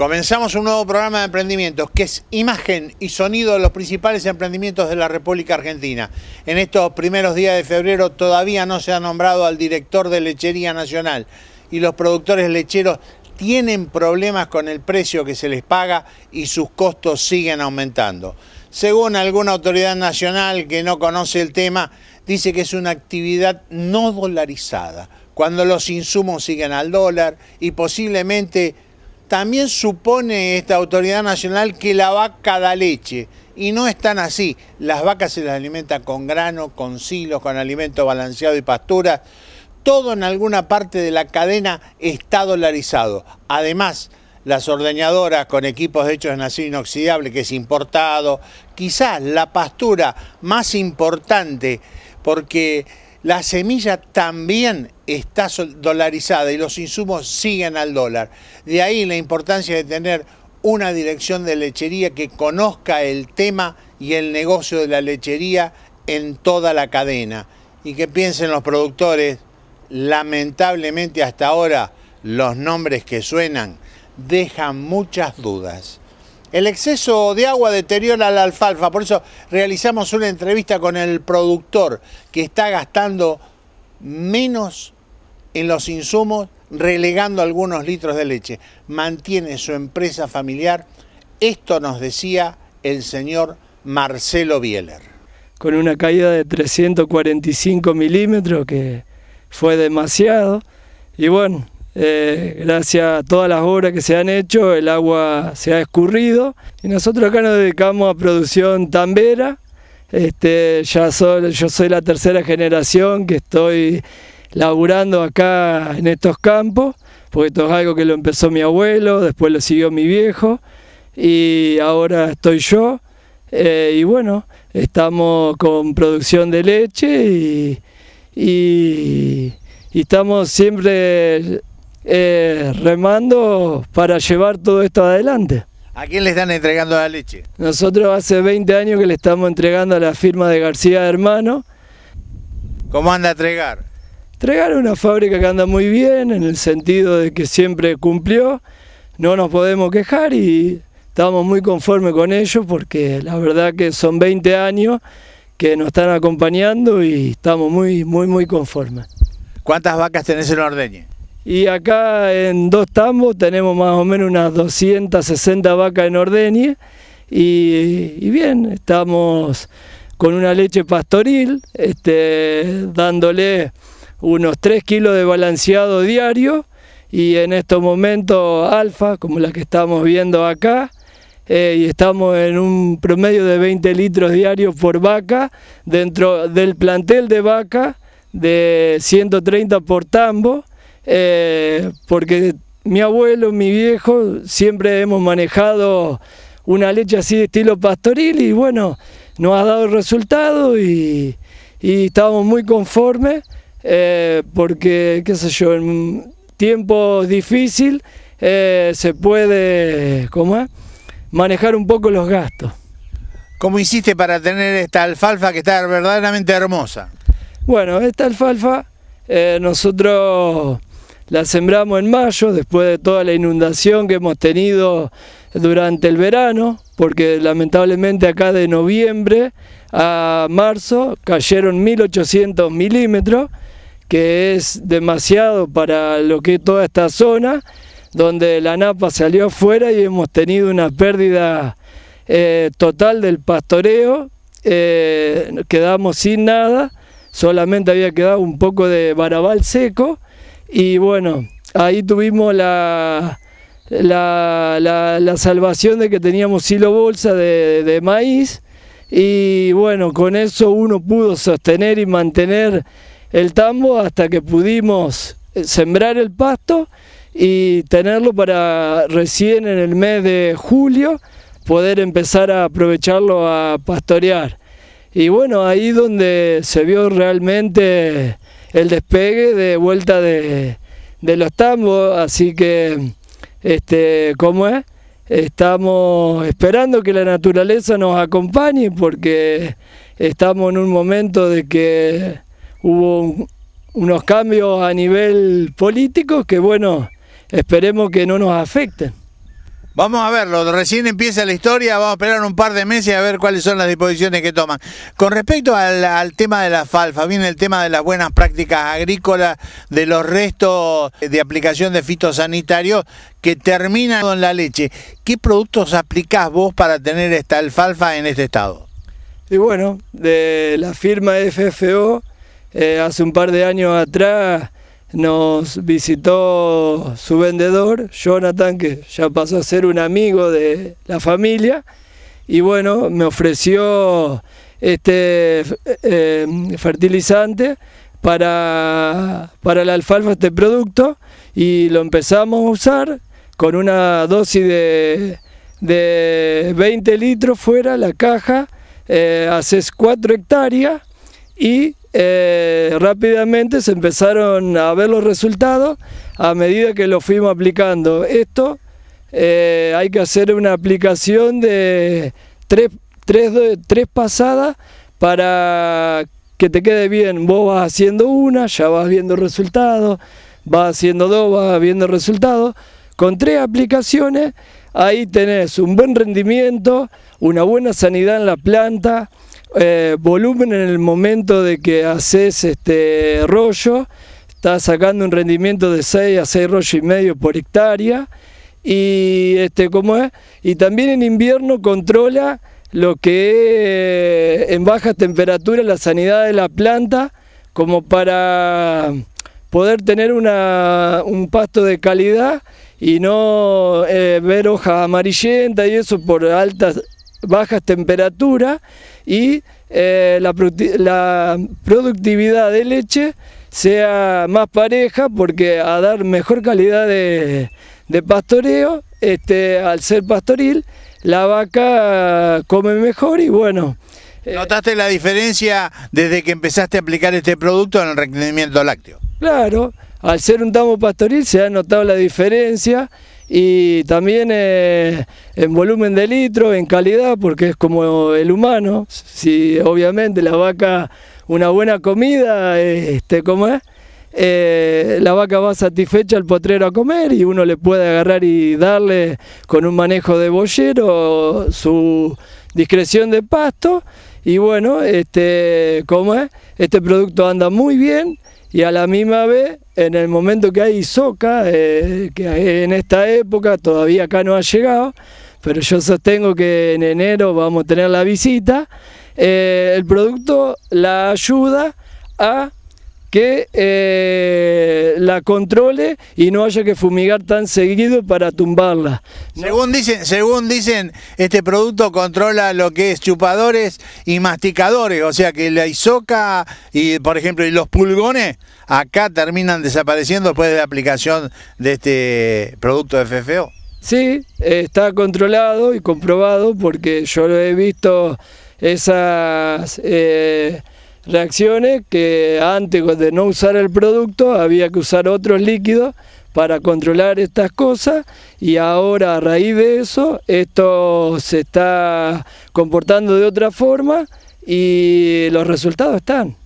Comenzamos un nuevo programa de emprendimientos que es imagen y sonido de los principales emprendimientos de la República Argentina. En estos primeros días de febrero todavía no se ha nombrado al director de Lechería Nacional y los productores lecheros tienen problemas con el precio que se les paga y sus costos siguen aumentando. Según alguna autoridad nacional que no conoce el tema, dice que es una actividad no dolarizada, cuando los insumos siguen al dólar y posiblemente también supone esta autoridad nacional que la vaca da leche. Y no es tan así. Las vacas se las alimentan con grano, con silos, con alimento balanceado y pastura. Todo en alguna parte de la cadena está dolarizado. Además, las ordeñadoras con equipos hechos de nacido inoxidable, que es importado, quizás la pastura más importante, porque la semilla también está dolarizada y los insumos siguen al dólar. De ahí la importancia de tener una dirección de lechería que conozca el tema y el negocio de la lechería en toda la cadena y que piensen los productores, lamentablemente hasta ahora los nombres que suenan dejan muchas dudas. El exceso de agua deteriora la alfalfa, por eso realizamos una entrevista con el productor que está gastando menos en los insumos, relegando algunos litros de leche. Mantiene su empresa familiar. Esto nos decía el señor Marcelo Bieler. Con una caída de 345 milímetros, que fue demasiado. Y bueno, eh, gracias a todas las obras que se han hecho, el agua se ha escurrido. Y nosotros acá nos dedicamos a producción tambera. Este, ya soy, yo soy la tercera generación que estoy laburando acá en estos campos, porque esto es algo que lo empezó mi abuelo, después lo siguió mi viejo y ahora estoy yo. Eh, y bueno, estamos con producción de leche y estamos siempre eh, remando para llevar todo esto adelante. ¿A quién le están entregando la leche? Nosotros hace 20 años que le estamos entregando a la firma de García Hermano. ¿Cómo anda a entregar? Entregar una fábrica que anda muy bien, en el sentido de que siempre cumplió, no nos podemos quejar y estamos muy conformes con ellos porque la verdad que son 20 años que nos están acompañando y estamos muy, muy, muy conformes. ¿Cuántas vacas tenés en Ordeñe? y acá en dos tambos tenemos más o menos unas 260 vacas en Ordenie y, bien, estamos con una leche pastoril, este, dándole unos 3 kilos de balanceado diario y en estos momentos alfa, como la que estamos viendo acá, eh, y estamos en un promedio de 20 litros diarios por vaca, dentro del plantel de vaca de 130 por tambo, eh, porque mi abuelo, mi viejo, siempre hemos manejado una leche así de estilo pastoril y bueno, nos ha dado el resultado y, y estábamos muy conformes eh, porque, qué sé yo, en tiempos difícil eh, se puede, ¿cómo Manejar un poco los gastos. ¿Cómo hiciste para tener esta alfalfa que está verdaderamente hermosa? Bueno, esta alfalfa nosotros la sembramos en mayo, después de toda la inundación que hemos tenido durante el verano, porque lamentablemente acá de noviembre a marzo cayeron 1800 milímetros, que es demasiado para lo que toda esta zona, donde la napa salió afuera y hemos tenido una pérdida eh, total del pastoreo, eh, quedamos sin nada, solamente había quedado un poco de barabal seco, y bueno, ahí tuvimos la, la, salvación de que teníamos silo bolsa de, maíz y bueno, con eso uno pudo sostener y mantener el tambo hasta que pudimos eh, sembrar el pasto y tenerlo para recién en el mes de julio poder empezar a aprovecharlo a pastorear. Y bueno, ahí donde se vio realmente el despegue de vuelta de, los tambos, así que, este, ¿cómo es? Estamos esperando que la naturaleza nos acompañe porque estamos en un momento de que hubo unos cambios a nivel político que, bueno, esperemos que no nos afecten. Vamos a verlo, recién empieza la historia, vamos a esperar un par de meses a ver cuáles son las disposiciones que toman. Con respecto al, tema de la alfalfa, viene el tema de las buenas prácticas agrícolas, de los restos de aplicación de fitosanitarios que terminan con la leche. ¿Qué productos aplicás vos para tener esta alfalfa en este estado? Y bueno, de la firma FFO, eh, hace un par de años atrás nos visitó su vendedor, Jonathan, que ya pasó a ser un amigo de la familia, y bueno, me ofreció este eh, fertilizante para, para la alfalfa, este producto, y lo empezamos a usar con una dosis de, 20 litros fuera la caja, eh, haces 4 hectáreas y eh, rápidamente se empezaron a ver los resultados a medida que lo fuimos aplicando. Esto eh, hay que hacer una aplicación de tres, tres pasadas para que te quede bien. Vos vas haciendo una, ya vas viendo resultados, vas haciendo dos, vas viendo resultados. Con tres aplicaciones ahí tenés un buen rendimiento, una buena sanidad en la planta, eh, volumen en el momento de que haces este rollo, está sacando un rendimiento de 6 a 6 rollos y medio por hectárea y este como es y también en invierno controla lo que es, eh, en bajas temperaturas la sanidad de la planta como para poder tener una, un pasto de calidad y no eh, ver hojas amarillentas y eso por altas bajas temperaturas y eh, la, productividad de leche sea más pareja porque a dar mejor calidad de, pastoreo, este, al ser pastoril, la vaca come mejor y bueno. Eh, ¿Notaste la diferencia desde que empezaste a aplicar este producto en el requerimiento lácteo? Claro, al ser un tamo pastoril se ha notado la diferencia y también eh, en volumen de litro, en calidad, porque es como el humano. Si obviamente la vaca, una buena comida, este, es, eh, la vaca va satisfecha al potrero a comer y uno le puede agarrar y darle con un manejo de boyero su discreción de pasto. Y bueno, este, cómo es, este producto anda muy bien y a la misma vez, en el momento que hay soca, eh, que en esta época todavía acá no ha llegado, pero yo sostengo que en enero vamos a tener la visita, eh, el producto la ayuda a que eh, la controle y no haya que fumigar tan seguido para tumbarla. Según, dicen, según dicen, este producto controla lo que es chupadores y masticadores, o sea que la isoca y por ejemplo los pulgones acá terminan desapareciendo después de la aplicación de este producto de FFO. Sí, está controlado y comprobado porque yo lo he visto esas... Eh, reacciones que antes de no usar el producto había que usar otros líquidos para controlar estas cosas y ahora a raíz de eso esto se está comportando de otra forma y los resultados están.